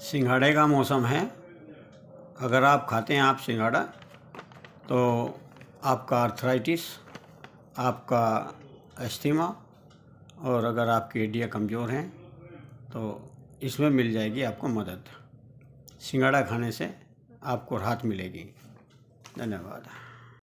सिंघाड़े का मौसम है अगर आप खाते हैं आप सिंघाड़ा तो आपका अर्थराइटिस आपका अस्थिमा और अगर आपकी हड्डियाँ कमज़ोर हैं तो इसमें मिल जाएगी आपको मदद सिंगाड़ा खाने से आपको राहत मिलेगी धन्यवाद